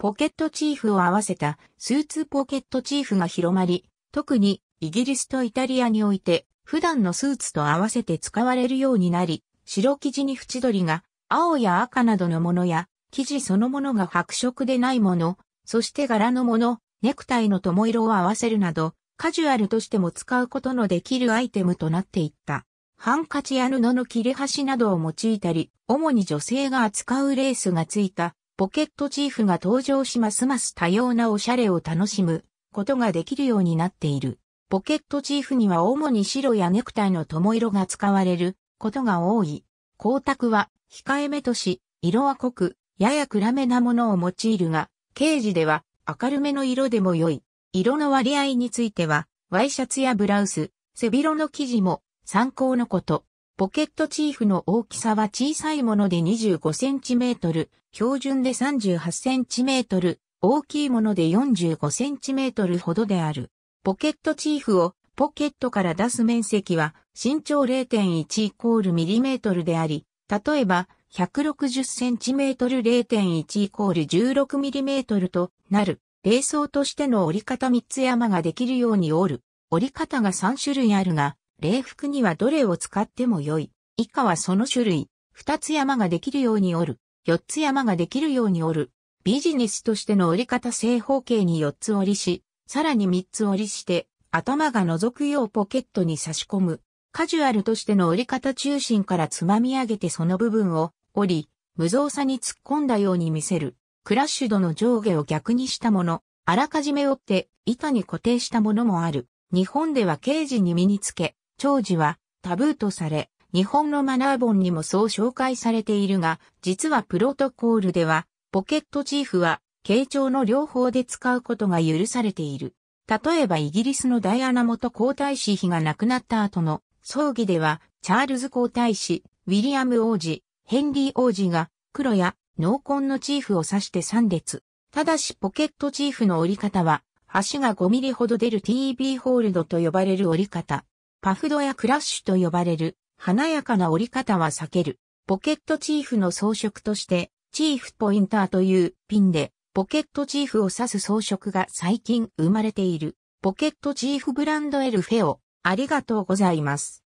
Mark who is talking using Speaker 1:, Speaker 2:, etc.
Speaker 1: ポケットチーフを合わせたスーツポケットチーフが広まり、特にイギリスとイタリアにおいて普段のスーツと合わせて使われるようになり、白生地に縁取りが青や赤などのものや、生地そのものが白色でないもの、そして柄のもの、ネクタイの友色を合わせるなど、カジュアルとしても使うことのできるアイテムとなっていった。ハンカチや布の切れ端などを用いたり、主に女性が扱うレースがついたポケットチーフが登場しますます多様なおしゃれを楽しむことができるようになっている。ポケットチーフには主に白やネクタイの友色が使われることが多い。光沢は控えめとし、色は濃く、やや暗めなものを用いるが、刑事では明るめの色でも良い。色の割合については、ワイシャツやブラウス、背広の生地も参考のこと。ポケットチーフの大きさは小さいもので 25cm、標準で 38cm、大きいもので 45cm ほどである。ポケットチーフをポケットから出す面積は身長0.1イコールミリメートルであり、例えば 160cm0.1 イコール 16mm となる。冷装としての折り方3つ山ができるように折る。折り方が3種類あるが、礼服にはどれを使っても良い。以下はその種類。二つ山ができるように折る。四つ山ができるように折る。ビジネスとしての折り方正方形に四つ折りし、さらに三つ折りして、頭が覗くようポケットに差し込む。カジュアルとしての折り方中心からつまみ上げてその部分を折り、無造作に突っ込んだように見せる。クラッシュ度の上下を逆にしたもの、あらかじめ折って板に固定したものもある。日本では刑事に身につけ、長寿はタブーとされ、日本のマナー本にもそう紹介されているが、実はプロトコールでは、ポケットチーフは、形状の両方で使うことが許されている。例えばイギリスのダイアナ元皇太子妃が亡くなった後の葬儀では、チャールズ皇太子、ウィリアム王子、ヘンリー王子が黒や濃紺のチーフを指して3列。ただしポケットチーフの折り方は、端が5ミリほど出る TB ホールドと呼ばれる折り方。パフドやクラッシュと呼ばれる、華やかな折り方は避ける。ポケットチーフの装飾として、チーフポインターというピンで、ポケットチーフを指す装飾が最近生まれている。ポケットチーフブランドエルフェオ、ありがとうございます。